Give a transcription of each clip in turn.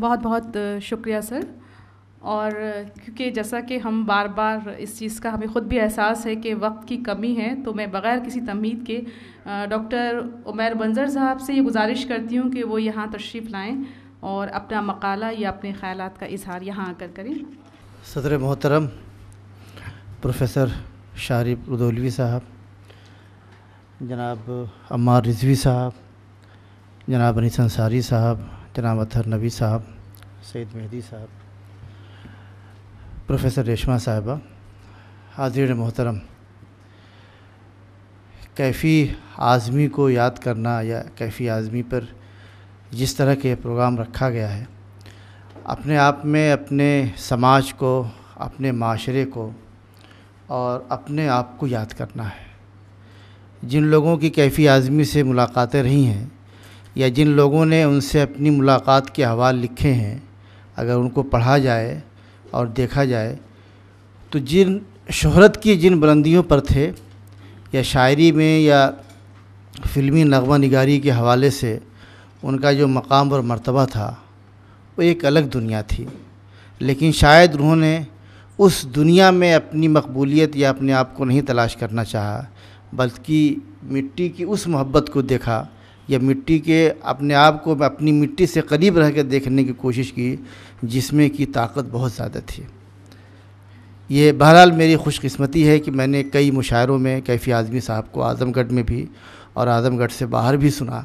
बहुत बहुत शुक्रिया सर और क्योंकि जैसा कि हम बार बार इस चीज़ का हमें ख़ुद भी एहसास है कि वक्त की कमी है तो मैं बग़ैर किसी तमीद के डॉक्टर उमर बंजर साहब से ये गुजारिश करती हूँ कि वो यहाँ तशरीफ़ लाएँ और अपना मकाला या अपने ख्याल का इजहार यहाँ आकर करें सदर मोहतरम प्रोफेसर शारिफ रुदौलवी साहब जनाब अमार रिजवी साहब जनाब अनिस अंसारी साहब जनाब अतर नबी साहब सैद मेहदी साहब प्रोफेसर रेशमा साहबा हाजिर मोहतरम कैफ़ी आज़मी को याद करना या कैफ़ी आज़मी पर जिस तरह के प्रोग्राम रखा गया है अपने आप में अपने समाज को अपने माशरे को और अपने आप को याद करना है जिन लोगों की कैफ़ी आज़मी से मुलाकातें रही हैं या जिन लोगों ने उनसे अपनी मुलाकात के हवाल लिखे हैं अगर उनको पढ़ा जाए और देखा जाए तो जिन शहरत की जिन बुलंदियों पर थे या शायरी में या फिल्मी नगमा निगारी के हवाले से उनका जो मकाम और मर्तबा था वो एक अलग दुनिया थी लेकिन शायद उन्होंने उस दुनिया में अपनी मकबूलियत या अपने आप को नहीं तलाश करना चाहा बल्कि मिट्टी की उस मोहब्बत को देखा या मिट्टी के अपने आप को अपनी मिट्टी से करीब रह कर देखने की कोशिश की जिसमें की ताकत बहुत ज़्यादा थी ये बहरहाल मेरी खुशकस्मती है कि मैंने कई मुशायरों में कैफ़ी आज़मी साहब को आज़मगढ़ में भी और आज़मगढ़ से बाहर भी सुना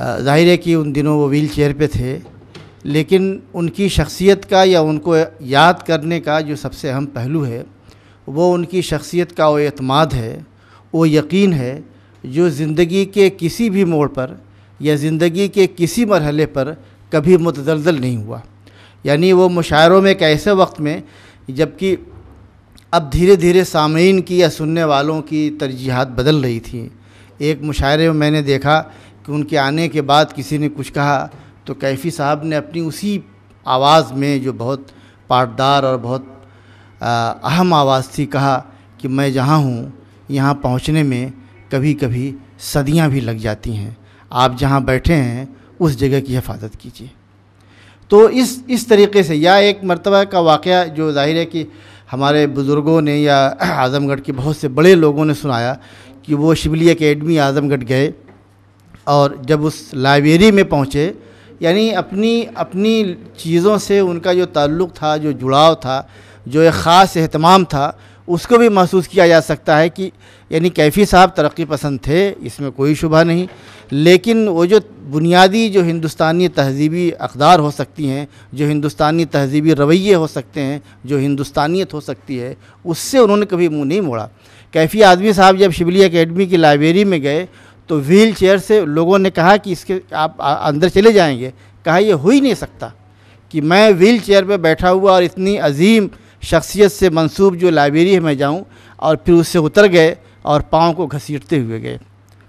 जाहिर है कि उन दिनों वो व्हील चेयर पर थे लेकिन उनकी शख्सियत का या उनको याद करने का जो सबसे अहम पहलू है वो उनकी शख्सियत का वो अतमाद है वो यकीन है जो ज़िंदगी के किसी भी मोड़ पर या ज़िंदगी के किसी मरहले पर कभी मुतदलदल नहीं हुआ यानी वो मुशायरों में एक ऐसे वक्त में जबकि अब धीरे धीरे सामीन की या सुनने वालों की तरजीहत बदल रही थी एक मुशायरे में मैंने देखा कि उनके आने के बाद किसी ने कुछ कहा तो कैफ़ी साहब ने अपनी उसी आवाज़ में जो बहुत पाटदार और बहुत अहम आवाज़ थी कहा कि मैं जहाँ हूँ यहाँ पहुँचने में कभी कभी सदियां भी लग जाती हैं आप जहां बैठे हैं उस जगह की हिफाजत कीजिए तो इस इस तरीके से या एक मरतबा का वाक़ जो जाहिर है कि हमारे बुज़ुर्गों ने या आज़मगढ़ के बहुत से बड़े लोगों ने सुनाया कि वो शिबली अकेडमी आज़मगढ़ गए और जब उस लाइब्रेरी में पहुँचे यानी अपनी अपनी चीज़ों से उनका जो ताल्लुक़ था जो जुड़ाव था जो एक ख़ास अहतमाम था उसको भी महसूस किया जा सकता है कि यानी कैफ़ी साहब तरक्की पसंद थे इसमें कोई शुबा नहीं लेकिन वो जो बुनियादी जो हिंदुस्तानी तहजीबी अकदार हो सकती हैं जो हिंदुस्तानी तहजीबी रवैये हो सकते हैं जो हिंदुस्तानियत हो सकती है उससे उन्होंने कभी मुँह नहीं मोड़ा कैफ़ी आदमी साहब जब शिबली अकेडमी की लाइब्रेरी में गए तो व्हील चेयर से लोगों ने कहा कि इसके आप अंदर चले जाएंगे कहा यह हो ही नहीं सकता कि मैं व्हील चेयर पर बैठा हुआ और इतनी अजीम शख्सियत से मंसूब जो लाइब्रेरी है मैं जाऊँ और फिर उससे उतर गए और पाँव को घसीटते हुए गए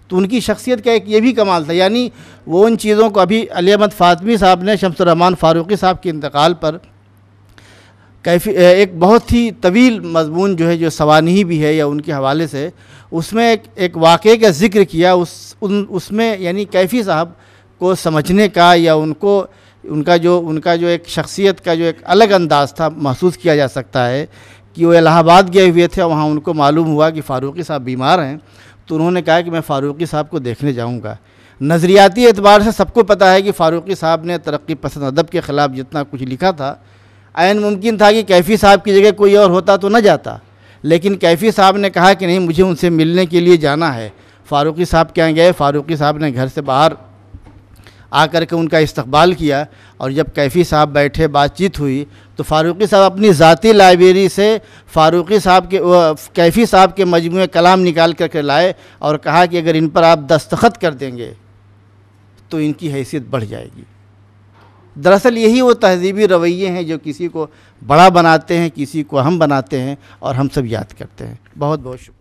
तो उनकी शख्सियत का एक ये भी कमाल था यानी वो उन चीज़ों को अभी अली अहमद फ़ातमी साहब ने शमसरहमान फ़ारूक़ी साहब के इंतकाल पर कैफी एक बहुत ही तवील मजमून जो है जो सवानी भी है या उनके हवाले से उसमें एक एक वाक़े का जिक्र किया उस उन उसमें यानी कैफ़ी साहब को समझने का या उनको उनका जो उनका जो एक शख्सियत का जो एक अलग अंदाज था महसूस किया जा सकता है कि वो इलाहाबाद गए हुए थे और वहाँ उनको मालूम हुआ कि फ़ारूक़ी साहब बीमार हैं तो उन्होंने कहा कि मैं फ़ारूक़ी साहब को देखने जाऊँगा नज़रियाती एतबार से सबको पता है कि फ़ारूक़ी साहब ने तरक्की पसंद अदब के ख़िलाफ़ जितना कुछ लिखा था आयन मुमकिन था कि कैफ़ी साहब की जगह कोई और होता तो न जाता लेकिन कैफ़ी साहब ने कहा कि नहीं मुझे उनसे मिलने के लिए जाना है फ़ारूक़ी साहब के यहाँ गए फ़ारूक़ी साहब ने घर से बाहर आकर के उनका इस्तबाल किया और जब कैफ़ी साहब बैठे बातचीत हुई तो फारूकी साहब अपनी ज़ाती लाइब्रेरी से फारूकी साहब के कैफ़ी साहब के मजमू कलाम निकाल करके लाए और कहा कि अगर इन पर आप दस्तखत कर देंगे तो इनकी हैसियत बढ़ जाएगी दरअसल यही वो तहजीबी रवैये हैं जो किसी को बड़ा बनाते हैं किसी को हम बनाते हैं और हम सब याद करते हैं बहुत बहुत शुक्रिया